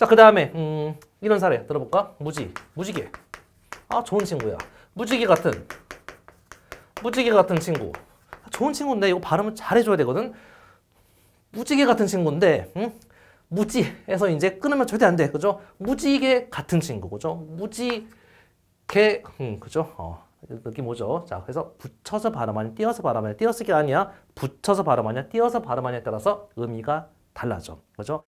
자, 그 다음에 음, 이런 사례 들어볼까? 무지, 무지개. 아, 좋은 친구야. 무지개 같은, 무지개 같은 친구. 좋은 친구인데 이거 발음을 잘해줘야 되거든. 무지개 같은 친구인데 음? 무지에서 이제 끊으면 절대 안 돼. 그죠? 무지개 같은 친구. 그죠? 무지개, 음, 그죠? 어. 느낌 오죠? 자, 그래서 붙여서 발음하냐, 띄어서 발음하냐, 띄어쓰기 아니야, 붙여서 발음하냐, 띄어서 발음하냐에 따라서 의미가 달라져. 그죠?